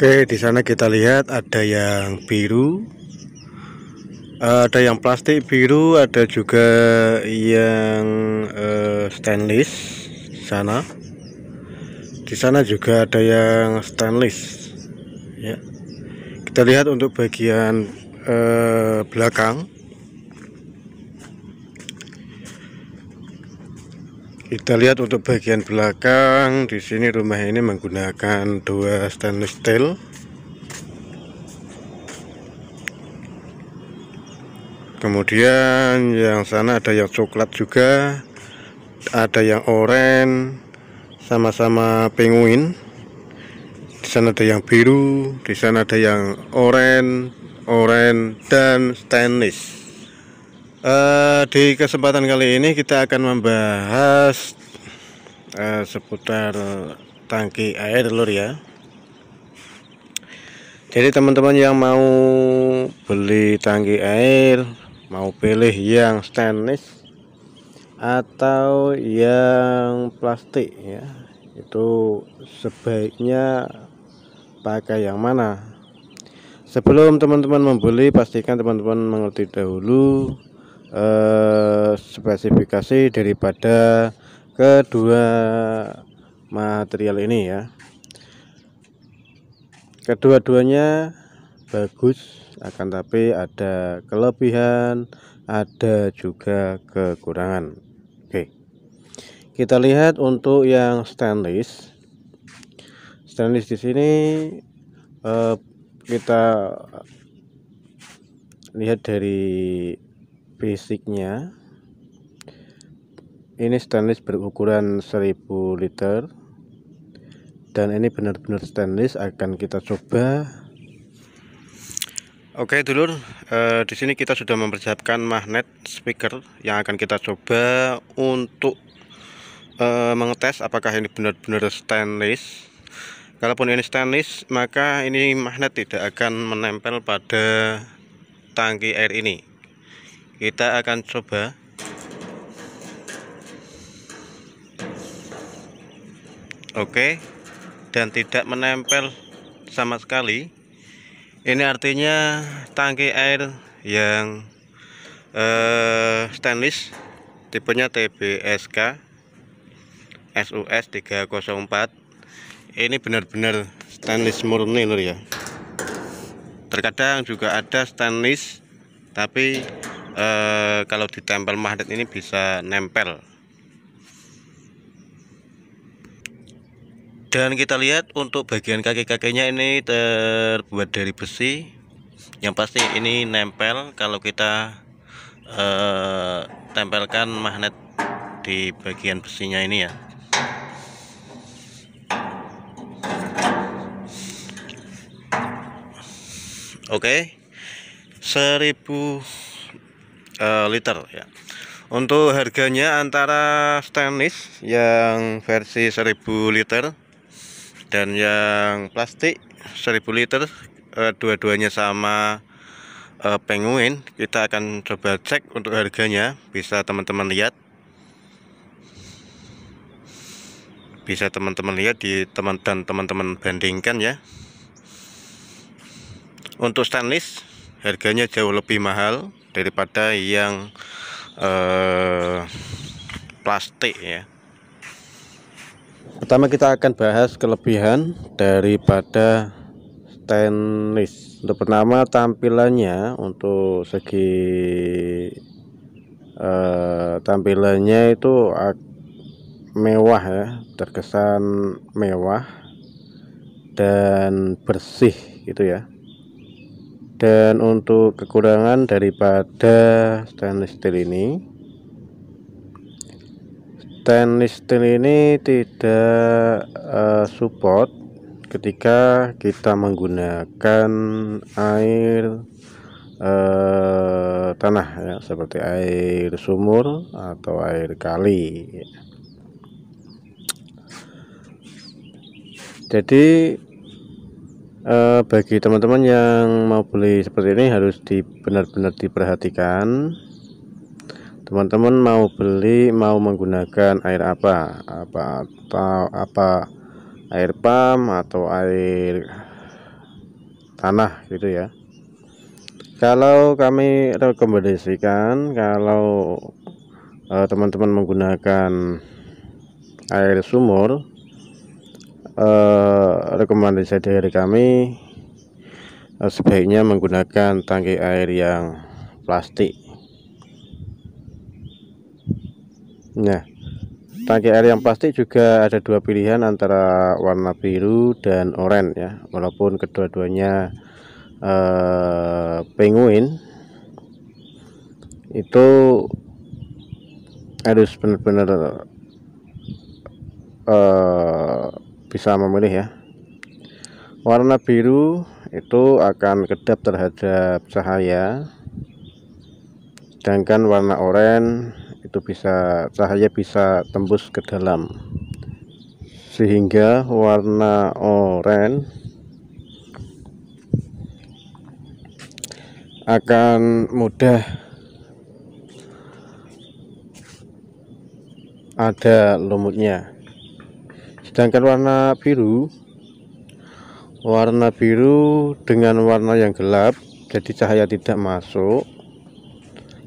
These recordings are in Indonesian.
Oke, di sana kita lihat ada yang biru, ada yang plastik biru, ada juga yang uh, stainless sana. Di sana juga ada yang stainless. Ya. Kita lihat untuk bagian eh, belakang. kita lihat untuk bagian belakang di sini rumah ini menggunakan dua stainless steel kemudian yang sana ada yang coklat juga ada yang oranye sama-sama penguin di sana ada yang biru di sana ada yang oranye oranye dan stainless Uh, di kesempatan kali ini kita akan membahas uh, seputar tangki air lur ya. Jadi teman-teman yang mau beli tangki air, mau pilih yang stainless atau yang plastik ya, itu sebaiknya pakai yang mana? Sebelum teman-teman membeli, pastikan teman-teman mengerti dahulu eh, spesifikasi daripada kedua material ini ya kedua-duanya bagus akan tapi ada kelebihan ada juga kekurangan oke kita lihat untuk yang stainless stainless di sini eh, kita lihat dari fisiknya ini stainless berukuran 1000 liter dan ini benar-benar stainless akan kita coba Oke dulur eh, di sini kita sudah mempersiapkan magnet speaker yang akan kita coba untuk eh, mengetes apakah ini benar-benar stainless kalaupun ini stainless maka ini magnet tidak akan menempel pada tangki air ini kita akan coba oke dan tidak menempel sama sekali ini artinya tangki air yang eh, stainless tipenya TBSK SUS 304 ini benar-benar stainless murni lur ya terkadang juga ada stainless tapi eh, kalau ditempel magnet ini bisa nempel dan kita lihat untuk bagian kaki-kakinya ini terbuat dari besi yang pasti ini nempel kalau kita eh, tempelkan magnet di bagian besinya ini ya oke okay. seribu Eh, liter ya untuk harganya antara stainless yang versi 1000 liter dan yang plastik 1000 liter uh, dua-duanya sama uh, penguin kita akan coba cek untuk harganya bisa teman-teman lihat bisa teman-teman lihat di teman dan teman-teman bandingkan ya untuk stainless harganya jauh lebih mahal daripada yang eh, plastik ya pertama kita akan bahas kelebihan daripada stainless untuk pertama tampilannya untuk segi eh, tampilannya itu mewah ya terkesan mewah dan bersih gitu ya dan untuk kekurangan daripada stainless steel ini stainless steel ini tidak uh, support ketika kita menggunakan air uh, tanah ya seperti air sumur atau air kali jadi uh, bagi teman-teman yang mau beli seperti ini harus di benar-benar diperhatikan teman-teman mau beli mau menggunakan air apa apa atau apa air pam atau air tanah gitu ya kalau kami rekomendasikan kalau eh, teman-teman uh, menggunakan air sumur Eh, rekomendasi dari kami uh, sebaiknya menggunakan tangki air yang plastik nah tangki air yang plastik juga ada dua pilihan antara warna biru dan oranye ya walaupun kedua-duanya uh, penguin itu harus benar-benar uh, bisa memilih ya warna biru itu akan kedap terhadap cahaya sedangkan warna oranye itu bisa cahaya bisa tembus ke dalam sehingga warna oranye akan mudah ada lumutnya Sedangkan warna biru warna biru dengan warna yang gelap jadi cahaya tidak masuk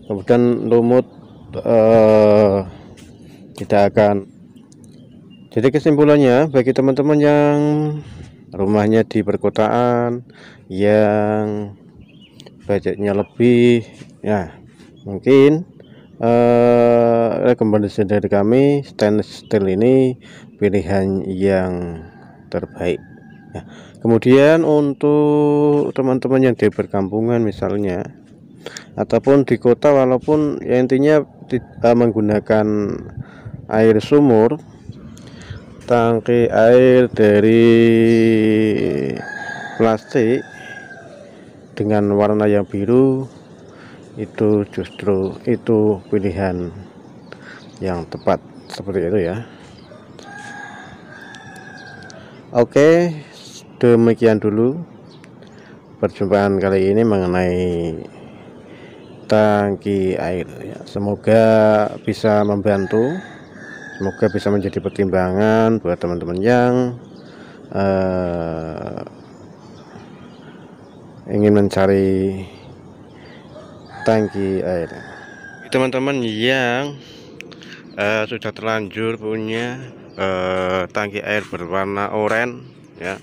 kemudian lumut eh, tidak akan jadi kesimpulannya bagi teman-teman yang rumahnya di perkotaan yang budgetnya lebih ya mungkin eh, rekomendasi dari kami stainless steel ini pilihan yang terbaik ya. kemudian untuk teman-teman yang di perkampungan misalnya ataupun di kota walaupun ya intinya di, eh, menggunakan air sumur tangki air dari plastik dengan warna yang biru itu justru itu pilihan yang tepat seperti itu ya oke demikian dulu perjumpaan kali ini mengenai tangki air ya. semoga bisa membantu semoga bisa menjadi pertimbangan buat teman-teman yang uh, ingin mencari tangki air teman-teman yang uh, sudah terlanjur punya uh, tangki air berwarna oranye ya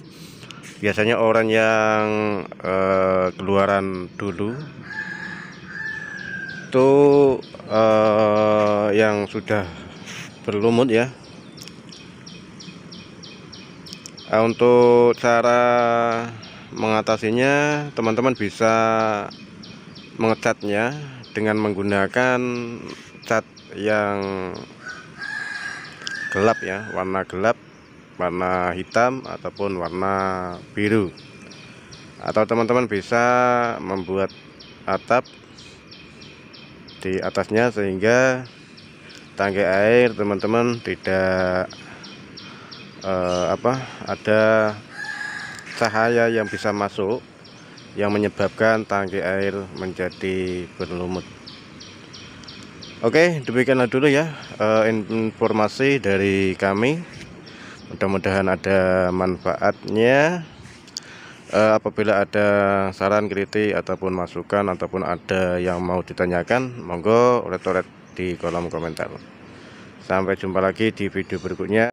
biasanya orang yang uh, keluaran dulu itu uh, yang sudah berlumut ya untuk cara mengatasinya teman-teman bisa mengecatnya dengan menggunakan cat yang gelap ya warna gelap warna hitam ataupun warna biru atau teman-teman bisa membuat atap di atasnya sehingga tangki air teman-teman tidak eh, apa ada cahaya yang bisa masuk yang menyebabkan tangki air menjadi berlumut Oke demikianlah dulu ya eh, informasi dari kami mudah-mudahan ada manfaatnya eh, apabila ada saran kritik ataupun masukan ataupun ada yang mau ditanyakan monggo retoret di kolom komentar sampai jumpa lagi di video berikutnya